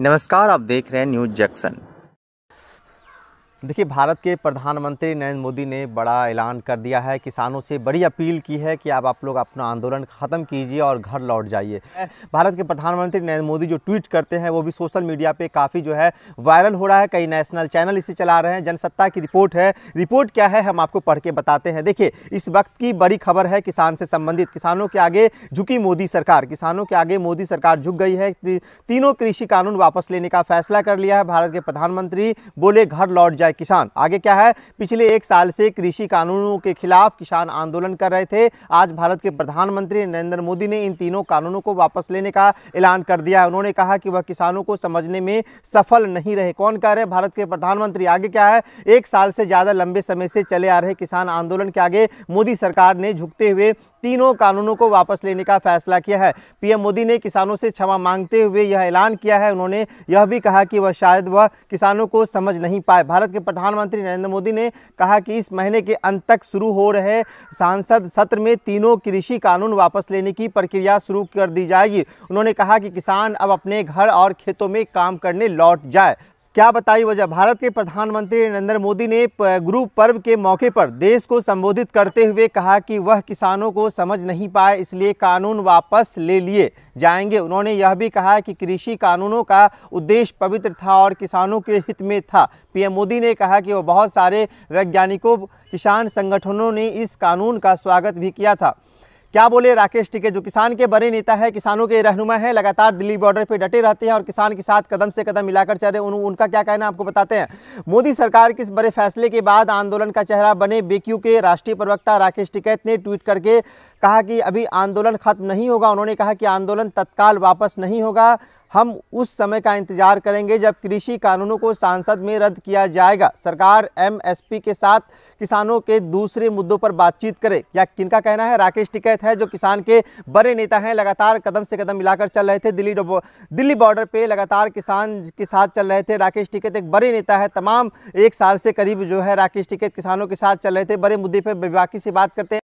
नमस्कार आप देख रहे हैं न्यूज जैक्सन देखिए भारत के प्रधानमंत्री नरेंद्र मोदी ने बड़ा ऐलान कर दिया है किसानों से बड़ी अपील की है कि अब आप लोग अपना आंदोलन ख़त्म कीजिए और घर लौट जाइए भारत के प्रधानमंत्री नरेंद्र मोदी जो ट्वीट करते हैं वो भी सोशल मीडिया पे काफ़ी जो है वायरल हो रहा है कई नेशनल चैनल इसे चला रहे हैं जनसत्ता की रिपोर्ट है रिपोर्ट क्या है हम आपको पढ़ के बताते हैं देखिए इस वक्त की बड़ी खबर है किसान से संबंधित किसानों के आगे झुकी मोदी सरकार किसानों के आगे मोदी सरकार झुक गई है तीनों कृषि कानून वापस लेने का फैसला कर लिया है भारत के प्रधानमंत्री बोले घर लौट जाए है किसान आगे क्या है पिछले एक साल से कृषि कानूनों के खिलाफ किसान आंदोलन कर रहे थे आज भारत के प्रधानमंत्री नरेंद्र मोदी ने इन तीनों कानूनों को वापस लेने का ऐलान कर दिया है उन्होंने कहा कि वह किसानों को समझने में सफल नहीं रहे कौन कह रहे भारत के प्रधानमंत्री आगे क्या है एक साल से ज़्यादा लंबे समय से चले आ रहे किसान आंदोलन के आगे मोदी सरकार ने झुकते हुए तीनों कानूनों को वापस लेने का फैसला किया है पीएम मोदी ने किसानों से क्षमा मांगते हुए यह ऐलान किया है उन्होंने यह भी कहा कि वह शायद वह किसानों को समझ नहीं पाए भारत के कि प्रधानमंत्री नरेंद्र मोदी ने कहा कि इस महीने के अंत तक शुरू हो रहे सांसद सत्र में तीनों कृषि कानून वापस लेने की प्रक्रिया शुरू कर दी जाएगी उन्होंने कहा कि किसान अब अपने घर और खेतों में काम करने लौट जाए क्या बताई वजह भारत के प्रधानमंत्री नरेंद्र मोदी ने गुरु पर्व के मौके पर देश को संबोधित करते हुए कहा कि वह किसानों को समझ नहीं पाए इसलिए कानून वापस ले लिए जाएंगे उन्होंने यह भी कहा कि कृषि कानूनों का उद्देश्य पवित्र था और किसानों के हित में था पीएम मोदी ने कहा कि वह बहुत सारे वैज्ञानिकों किसान संगठनों ने इस कानून का स्वागत भी किया था क्या बोले राकेश टिके जो किसान के बड़े नेता है किसानों के रहनुमा है लगातार दिल्ली बॉर्डर पर डटे रहते हैं और किसान के साथ कदम से कदम मिलाकर चल रहे उन, उनका क्या कहना आपको बताते हैं मोदी सरकार के इस बड़े फैसले के बाद आंदोलन का चेहरा बने बीक्यू के राष्ट्रीय प्रवक्ता राकेश टिकैत ने ट्वीट करके कहा कि अभी आंदोलन खत्म नहीं होगा उन्होंने कहा कि आंदोलन तत्काल वापस नहीं होगा हम उस समय का इंतजार करेंगे जब कृषि कानूनों को सांसद में रद्द किया जाएगा सरकार एमएसपी के साथ किसानों के दूसरे मुद्दों पर बातचीत करे या का कहना है राकेश टिकैत है जो किसान के बड़े नेता हैं लगातार कदम से कदम मिलाकर चल रहे थे दिल्ली दिल्ली बॉर्डर पर लगातार किसान के साथ चल रहे थे राकेश टिकैत एक बड़े नेता है तमाम एक साल से करीब जो है राकेश टिकैत किसानों के साथ चल रहे थे बड़े मुद्दे पर बेबाकी से बात करते हैं